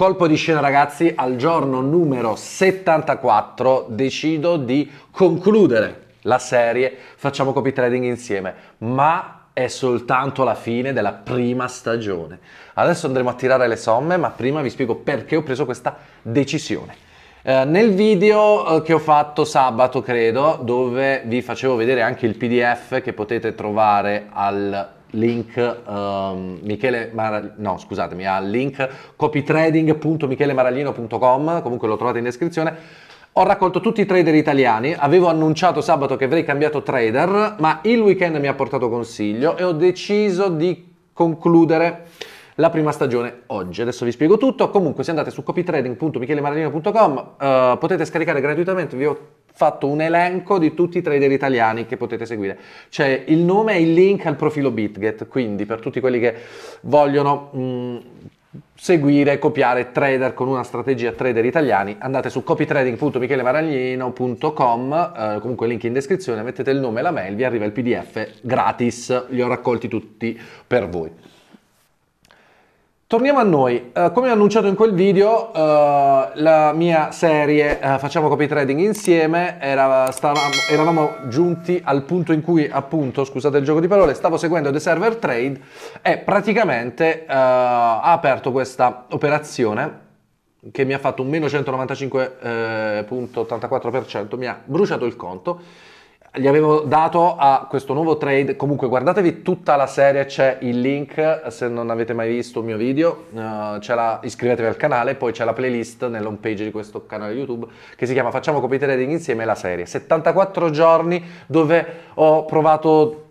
Colpo di scena ragazzi, al giorno numero 74 decido di concludere la serie Facciamo copy trading insieme, ma è soltanto la fine della prima stagione. Adesso andremo a tirare le somme, ma prima vi spiego perché ho preso questa decisione. Eh, nel video eh, che ho fatto sabato, credo, dove vi facevo vedere anche il PDF che potete trovare al link um, Michele Mara, no scusatemi al link copytrading.michelemaraglino.com comunque lo trovate in descrizione ho raccolto tutti i trader italiani, avevo annunciato sabato che avrei cambiato trader, ma il weekend mi ha portato consiglio e ho deciso di concludere la prima stagione oggi. Adesso vi spiego tutto. Comunque, se andate su copytrading.michelemaralino.com eh, potete scaricare gratuitamente, vi ho fatto un elenco di tutti i trader italiani che potete seguire. C'è il nome e il link al profilo BitGet, quindi per tutti quelli che vogliono mh, seguire, copiare trader con una strategia trader italiani, andate su copytrading.michelemaraglino.com, eh, comunque link in descrizione, mettete il nome e la mail, vi arriva il PDF gratis, li ho raccolti tutti per voi. Torniamo a noi, uh, come annunciato in quel video uh, la mia serie uh, Facciamo copy trading insieme era, stavamo, eravamo giunti al punto in cui appunto, scusate il gioco di parole, stavo seguendo The Server Trade e praticamente ha aperto questa operazione che mi ha fatto un meno 195.84%, mi ha bruciato il conto gli avevo dato a questo nuovo trade. Comunque, guardatevi tutta la serie, c'è il link se non avete mai visto il mio video. Uh, la, iscrivetevi al canale, poi c'è la playlist nell'home page di questo canale YouTube che si chiama Facciamo copy trading insieme la serie. 74 giorni dove ho provato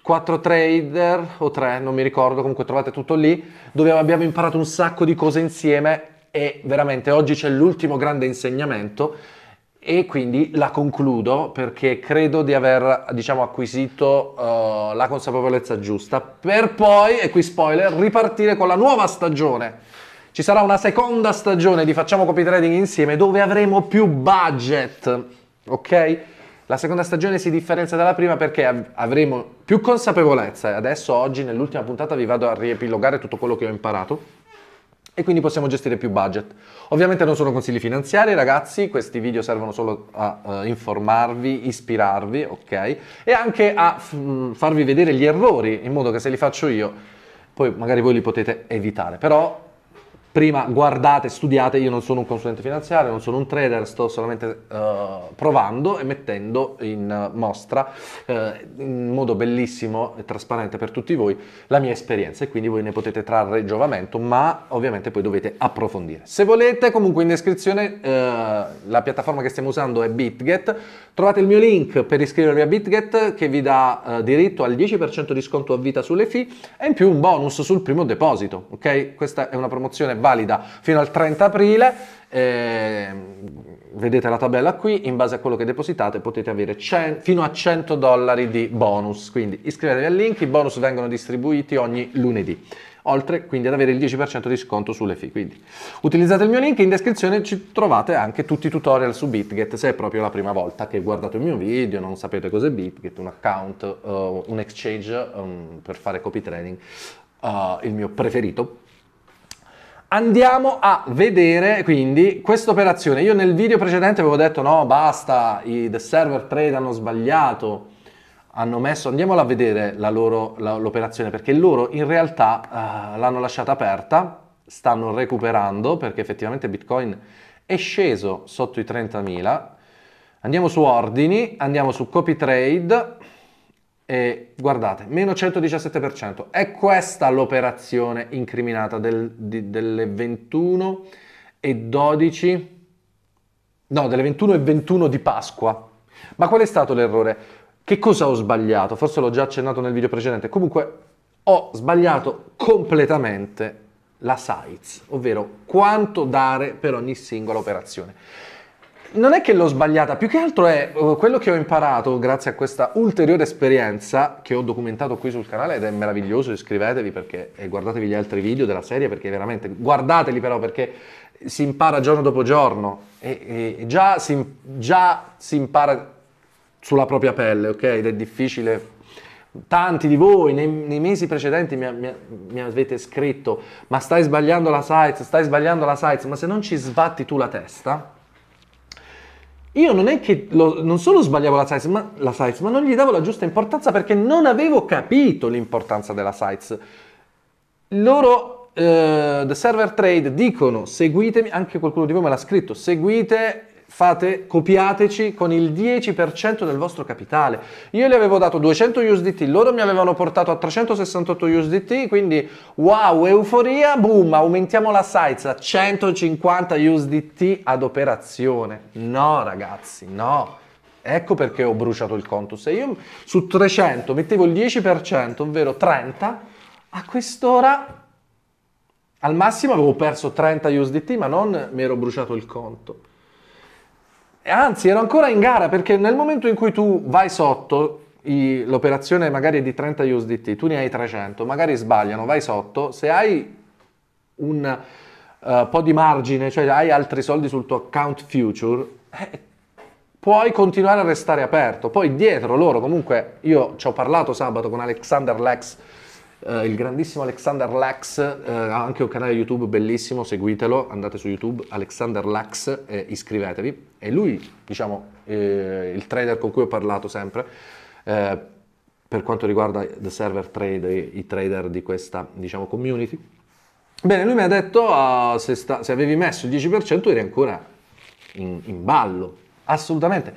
4 trader o 3, non mi ricordo, comunque trovate tutto lì, dove abbiamo imparato un sacco di cose insieme e veramente oggi c'è l'ultimo grande insegnamento e quindi la concludo perché credo di aver diciamo, acquisito uh, la consapevolezza giusta per poi, e qui spoiler, ripartire con la nuova stagione. Ci sarà una seconda stagione di Facciamo Copy Trading insieme dove avremo più budget, ok? La seconda stagione si differenzia dalla prima perché av- avremo più consapevolezza e adesso oggi nell'ultima puntata vi vado a riepilogare tutto quello che ho imparato e quindi possiamo gestire più budget. Ovviamente non sono consigli finanziari ragazzi, questi video servono solo a uh, informarvi, ispirarvi, ok? E anche a mm, farvi vedere gli errori in modo che se li faccio io poi magari voi li potete evitare, però prima guardate, studiate, io non sono un consulente finanziario, non sono un trader, sto solamente uh, provando e mettendo in mostra uh, in modo bellissimo e trasparente per tutti voi la mia esperienza e quindi voi ne potete trarre giovamento, ma ovviamente poi dovete approfondire. Se volete, comunque in descrizione uh, la piattaforma che stiamo usando è BitGet, trovate il mio link per iscrivervi a BitGet che vi dà diritto al 10% di sconto a vita sulle fee e in più un bonus sul primo deposito, ok? Questa è una promozione valida fino al 30 aprile. Eh, vedete la tabella qui, in base a quello che depositate potete avere fino a 100 dollari di bonus, quindi iscrivetevi al link, i bonus vengono distribuiti ogni lunedì oltre quindi ad avere il 10% di sconto sulle fee. Quindi utilizzate il mio link, in descrizione ci trovate anche tutti i tutorial su BitGet, se è proprio la prima volta che guardate il mio video, non sapete cos'è BitGet, un account, uh, un exchange um, per fare copy trading, uh, il mio preferito Andiamo a vedere quindi questa operazione. Io nel video precedente avevo detto no, basta, i The Server Trade hanno sbagliato, hanno messo, andiamola a vedere l'operazione perché loro in realtà uh, l'hanno lasciata aperta, stanno recuperando perché effettivamente Bitcoin è sceso sotto i 30.000. Andiamo su ordini, andiamo su copy trade e guardate, meno 117%. È questa l'operazione incriminata del, di, delle 21 e 12, no, delle 21 e 21 di Pasqua. Ma qual è stato l'errore? Che cosa ho sbagliato? Forse l'ho già accennato nel video precedente. Comunque ho sbagliato completamente la size, ovvero quanto dare per ogni singola operazione non è che l'ho sbagliata, più che altro è eh, quello che ho imparato grazie a questa ulteriore esperienza che ho documentato qui sul canale ed è meraviglioso, iscrivetevi perché, e guardatevi gli altri video della serie perché veramente, guardateli però perché si impara giorno dopo giorno e, e già, si, già si impara sulla propria pelle, ok? Ed è difficile tanti di voi nei, nei mesi precedenti mi, mi, mi, avete scritto ma stai sbagliando la sites, stai sbagliando la sites, ma se non ci sbatti tu la testa io non è che lo, non solo sbagliavo la size, ma, la size, ma non gli davo la giusta importanza perché non avevo capito l'importanza della size. Loro, uh, The Server Trade, dicono seguitemi, anche qualcuno di voi me l'ha scritto, seguite fate, copiateci con il 10% del vostro capitale. Io gli avevo dato 200 USDT, loro mi avevano portato a 368 USDT, quindi wow, euforia, boom, aumentiamo la size a 150 USDT ad operazione. No ragazzi, no. Ecco perché ho bruciato il conto. Se io su 300 mettevo il 10%, ovvero 30, a quest'ora al massimo avevo perso 30 USDT, ma non mi ero bruciato il conto. Anzi, ero ancora in gara perché nel momento in cui tu vai sotto, i, l'operazione magari è di 30 USDT, tu ne hai 300, magari sbagliano, vai sotto, se hai un uh, po' di margine, cioè hai altri soldi sul tuo account future, eh, puoi continuare a restare aperto. Poi dietro loro, comunque, io ci ho parlato sabato con Alexander Lex eh, il grandissimo Alexander Lax, eh, ha anche un canale YouTube bellissimo, seguitelo, andate su YouTube, Alexander Lax, eh, iscrivetevi. E lui, diciamo, eh, il trader con cui ho parlato sempre, eh, per quanto riguarda The Server Trade, i trader di questa, diciamo, community, Bene, lui mi ha detto uh, se, sta, se, avevi messo il 10% eri ancora in, in ballo, assolutamente.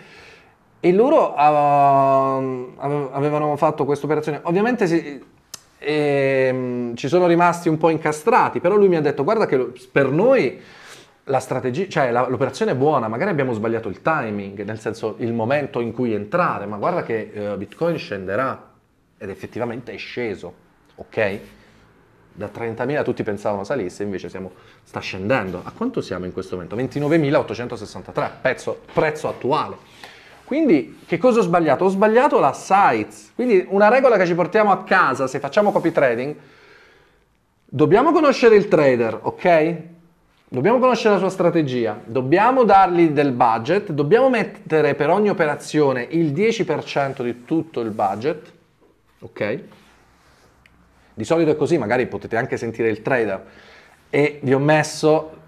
E loro uh, avevano fatto questa operazione. Ovviamente e ehm, ci sono rimasti un po' incastrati, però lui mi ha detto guarda che per noi la strategia, cioè la, l'operazione è buona, magari abbiamo sbagliato il timing, nel senso il momento in cui entrare, ma guarda che uh, Bitcoin scenderà ed effettivamente è sceso, ok? Da 30.000 tutti pensavano salisse, invece siamo, sta scendendo. A quanto siamo in questo momento? 29.863, prezzo, prezzo attuale. Quindi che cosa ho sbagliato? Ho sbagliato la size. Quindi una regola che ci portiamo a casa se facciamo copy trading, dobbiamo conoscere il trader, ok? Dobbiamo conoscere la sua strategia, dobbiamo dargli del budget, dobbiamo mettere per ogni operazione il 10% di tutto il budget, ok? Di solito è così, magari potete anche sentire il trader e vi ho messo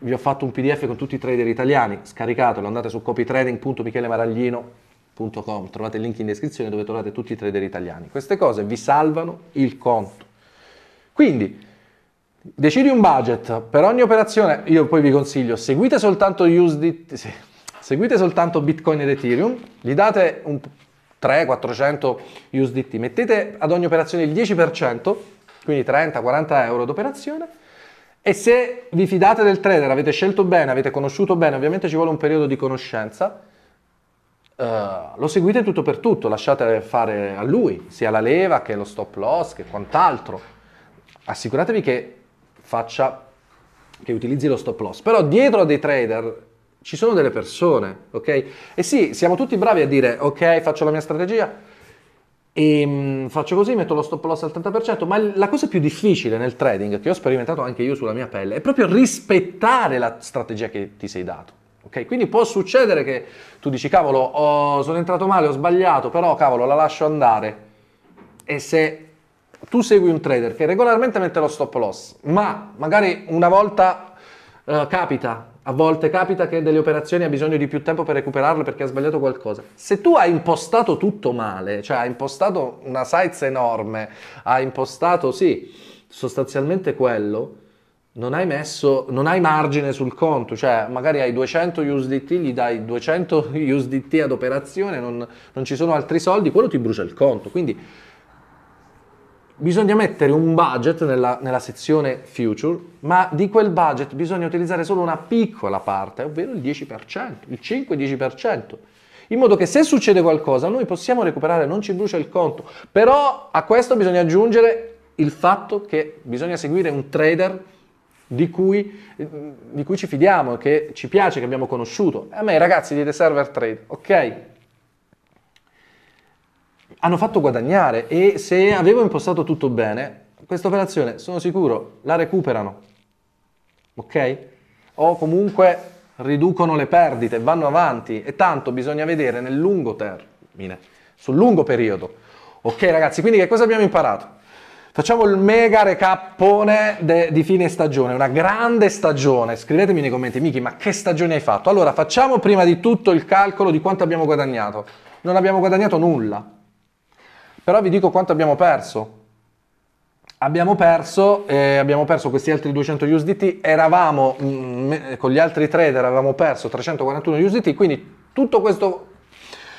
vi ho fatto un PDF con tutti i trader italiani, scaricatelo, andate su copytrading.michelemaraglino.com, trovate il link in descrizione dove trovate tutti i trader italiani. Queste cose vi salvano il conto. Quindi decidi un budget per ogni operazione, io poi vi consiglio, seguite soltanto USDT, sì, seguite soltanto Bitcoin ed Ethereum, gli date un 300-400 USDT, mettete ad ogni operazione il 10%, quindi 30-40 euro d'operazione e se vi fidate del trader, avete scelto bene, avete conosciuto bene, ovviamente ci vuole un periodo di conoscenza, Uh, lo seguite tutto per tutto, lasciate fare a lui, sia la leva che lo stop loss che quant'altro. Assicuratevi che faccia, che utilizzi lo stop loss. Però dietro a dei trader ci sono delle persone, ok? E sì, siamo tutti bravi a dire, ok, faccio la mia strategia, e mh, mm, faccio così, metto lo stop loss al 30%, ma la cosa più difficile nel trading, che ho sperimentato anche io sulla mia pelle, è proprio rispettare la strategia che ti sei dato. Okay? Quindi può succedere che tu dici, cavolo, oh, sono entrato male, ho sbagliato, però cavolo, la lascio andare. E se tu segui un trader che regolarmente mette lo stop loss, ma magari una volta uh, capita a volte capita che delle operazioni ha bisogno di più tempo per recuperarle perché ha sbagliato qualcosa. Se tu hai impostato tutto male, cioè hai impostato una size enorme, hai impostato, sì, sostanzialmente quello, non hai messo, non hai margine sul conto, cioè magari hai 200 USDT, gli dai 200 USDT ad operazione, non, non ci sono altri soldi, quello ti brucia il conto. Quindi bisogna mettere un budget nella, nella, sezione future, ma di quel budget bisogna utilizzare solo una piccola parte, ovvero il 10%, il 5-10%, in modo che se succede qualcosa noi possiamo recuperare, non ci brucia il conto, però a questo bisogna aggiungere il fatto che bisogna seguire un trader di cui, di cui ci fidiamo, che ci piace, che abbiamo conosciuto. A me ragazzi dite server trade, ok? hanno fatto guadagnare e se avevo impostato tutto bene, questa operazione sono sicuro la recuperano. Ok? O comunque riducono le perdite, vanno avanti e tanto bisogna vedere nel lungo termine, sul lungo periodo. Ok ragazzi, quindi che cosa abbiamo imparato? Facciamo il mega recapone de, di fine stagione, una grande stagione. Scrivetemi nei commenti, Miki, ma che stagione hai fatto? Allora, facciamo prima di tutto il calcolo di quanto abbiamo guadagnato. Non abbiamo guadagnato nulla, però vi dico quanto abbiamo perso. Abbiamo perso, eh, abbiamo perso questi altri 200 USDT, eravamo mh, mm, con gli altri trader, avevamo perso 341 USDT, quindi tutto questo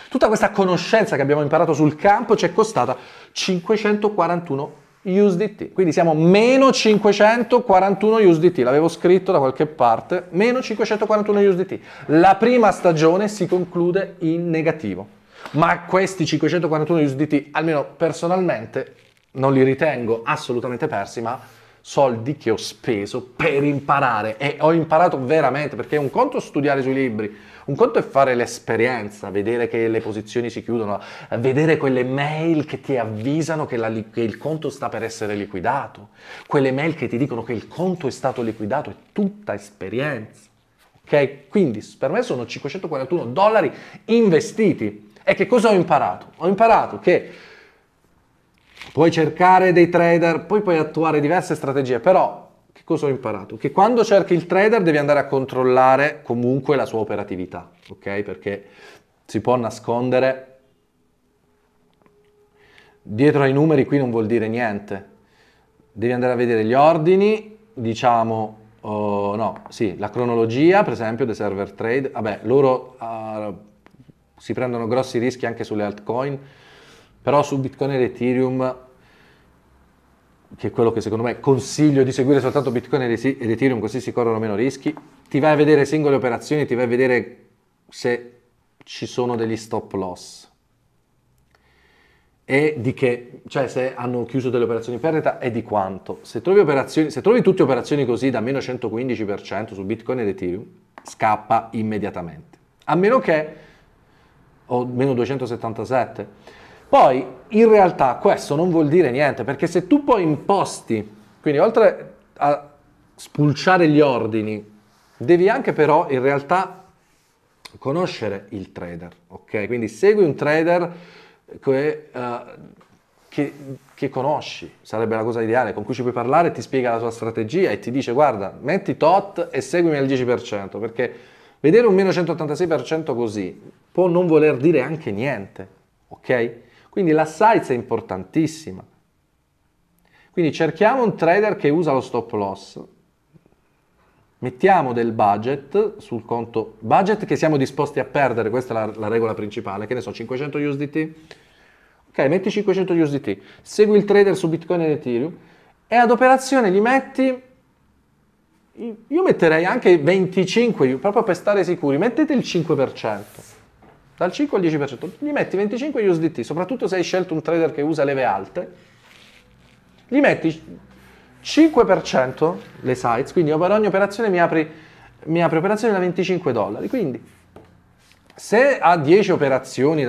Tutta questa conoscenza che abbiamo imparato sul campo ci è costata 541 USDT, quindi siamo meno 541 USDT, l'avevo scritto da qualche parte, meno 541 USDT. La prima stagione si conclude in negativo ma questi 541 USDT, almeno personalmente, non li ritengo assolutamente persi, ma soldi che ho speso per imparare e ho imparato veramente perché un conto è studiare sui libri, un conto è fare l'esperienza, vedere che le posizioni si chiudono, vedere quelle mail che ti avvisano che, la, che, il conto sta per essere liquidato, quelle mail che ti dicono che il conto è stato liquidato, è tutta esperienza. Ok? Quindi per me sono 541 dollari investiti e che cosa ho imparato? Ho imparato che puoi cercare dei trader, poi puoi attuare diverse strategie, però che cosa ho imparato? Che quando cerchi il trader devi andare a controllare comunque la sua operatività, ok? Perché si può nascondere dietro ai numeri, qui non vuol dire niente. Devi andare a vedere gli ordini, diciamo Oh, no, sì, la cronologia per esempio dei server trade, vabbè, loro uh, si prendono grossi rischi anche sulle altcoin, però su Bitcoin ed Ethereum, che è quello che secondo me consiglio di seguire soltanto Bitcoin ed Ethereum, così si corrono meno rischi, ti vai a vedere singole operazioni, ti vai a vedere se ci sono degli stop loss e di che, cioè se hanno chiuso delle operazioni in perdita e di quanto. Se trovi, operazioni, se trovi tutte operazioni così da meno 115% su Bitcoin ed Ethereum, scappa immediatamente. A meno che o meno 277. Poi in realtà questo non vuol dire niente, perché se tu poi imposti, quindi oltre a spulciare gli ordini, devi anche però in realtà conoscere il trader, ok? Quindi segui un trader che, uh, che, che, conosci, sarebbe la cosa ideale, con cui ci puoi parlare, ti spiega la sua strategia e ti dice guarda, metti tot e seguimi al 10%, perché vedere un meno 186% così può non voler dire anche niente, ok? Quindi la size è importantissima. Quindi cerchiamo un trader che usa lo stop loss, mettiamo del budget sul conto, budget che siamo disposti a perdere, questa è la, la regola principale, che ne so, 500 USDT? Ok, metti 500 USDT, segui il trader su Bitcoin ed Ethereum e ad operazione gli metti io metterei anche 25, proprio per stare sicuri, mettete il 5% dal 5 al 10%, gli metti 25 USDT, soprattutto se hai scelto un trader che usa leve alte, gli metti 5% le sites, quindi per ogni operazione mi apri, mi apri operazioni da 25 dollari, quindi se ha 10 operazioni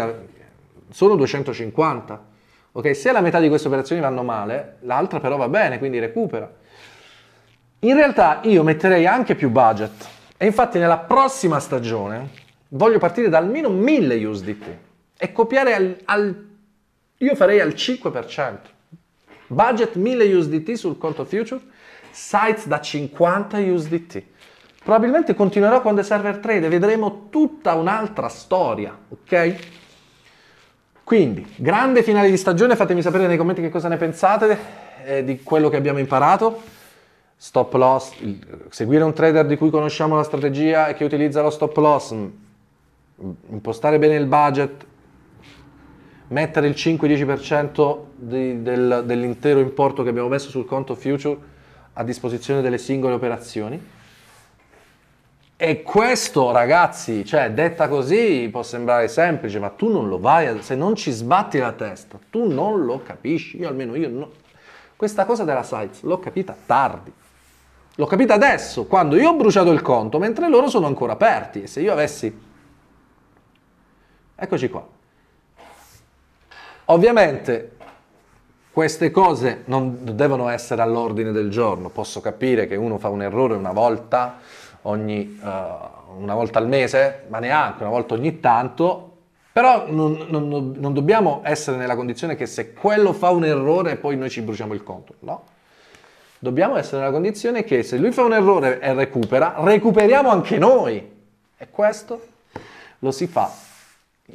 sono 250, ok? Se la metà di queste operazioni vanno male, l'altra però va bene, quindi recupera. In realtà io metterei anche più budget e infatti nella prossima stagione voglio partire da almeno 1000 USDT e copiare al, al io farei al 5%. Budget 1000 USDT sul conto future, sites da 50 USDT. Probabilmente continuerò con The Server Trade e vedremo tutta un'altra storia, ok? Quindi, grande finale di stagione, fatemi sapere nei commenti che cosa ne pensate eh, di quello che abbiamo imparato. Stop loss, seguire un trader di cui conosciamo la strategia e che utilizza lo stop loss mm, impostare bene il budget, mettere il 5-10% dell'intero importo che abbiamo messo sul conto future a disposizione delle singole operazioni. E questo, ragazzi, cioè, detta così può sembrare semplice, ma tu non lo vai, a, se non ci sbatti la testa, tu non lo capisci, io almeno io no. Questa cosa della Sites l'ho capita tardi. L'ho capita adesso, quando io ho bruciato il conto, mentre loro sono ancora aperti. E se io avessi Eccoci qua. Ovviamente queste cose non devono essere all'ordine del giorno, posso capire che uno fa un errore una volta, ogni, uh, una volta al mese, ma neanche una volta ogni tanto, però non, non, non, dobbiamo essere nella condizione che se quello fa un errore poi noi ci bruciamo il conto, no? Dobbiamo essere nella condizione che se lui fa un errore e recupera, recuperiamo anche noi. E questo lo si fa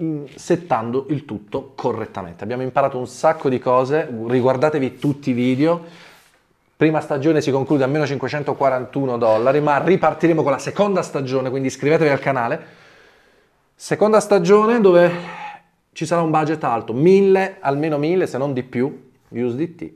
Mm, settando il tutto correttamente. Abbiamo imparato un sacco di cose, riguardatevi tutti i video. Prima stagione si conclude a meno 541 dollari, ma ripartiremo con la seconda stagione, quindi iscrivetevi al canale. Seconda stagione dove ci sarà un budget alto, 1000, almeno 1000 se non di più, USDT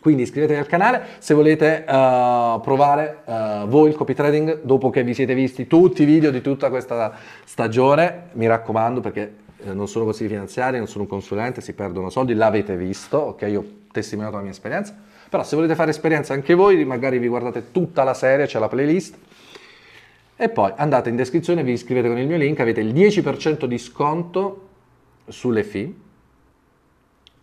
quindi iscrivetevi al canale se volete uh, provare uh, voi il copy trading dopo che vi siete visti tutti i video di tutta questa stagione. Mi raccomando perché eh, non sono così finanziari, non sono un consulente, si perdono soldi, l'avete visto, ok? Io ho testimoniato la mia esperienza. Però se volete fare esperienza anche voi, magari vi guardate tutta la serie, c'è la playlist. E poi andate in descrizione, vi iscrivete con il mio link, avete il 10% di sconto sulle fee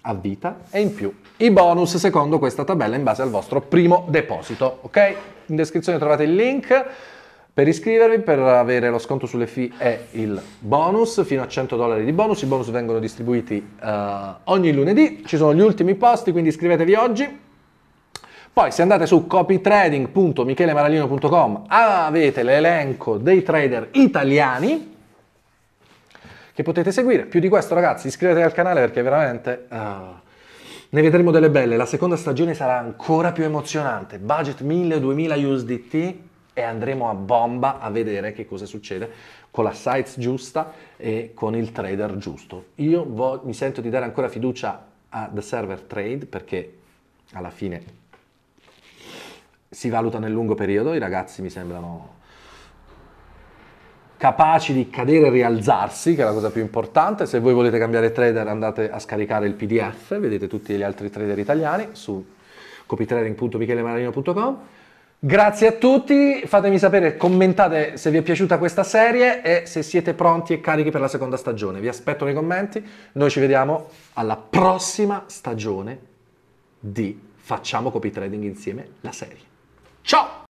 a vita e in più i bonus secondo questa tabella in base al vostro primo deposito, ok? In descrizione trovate il link per iscrivervi, per avere lo sconto sulle fee e il bonus, fino a 100 dollari di bonus, i bonus vengono distribuiti uh, ogni lunedì, ci sono gli ultimi posti, quindi iscrivetevi oggi. Poi se andate su copytrading.michelemaralino.com avete l'elenco dei trader italiani che potete seguire. Più di questo ragazzi iscrivetevi al canale perché veramente... Uh, eh, ne vedremo delle belle, la seconda stagione sarà ancora più emozionante, budget 1000-2000 USDT e andremo a bomba a vedere che cosa succede con la sites giusta e con il trader giusto. Io mi sento di dare ancora fiducia a The Server Trade perché alla fine si valuta nel lungo periodo, i ragazzi mi sembrano capaci di cadere e rialzarsi, che è la cosa più importante. Se voi volete cambiare trader andate a scaricare il PDF, vedete tutti gli altri trader italiani su copytrading.michelemarino.com. Grazie a tutti, fatemi sapere, commentate se vi è piaciuta questa serie e se siete pronti e carichi per la seconda stagione. Vi aspetto nei commenti, noi ci vediamo alla prossima stagione di Facciamo Copy Trading insieme la serie. Ciao!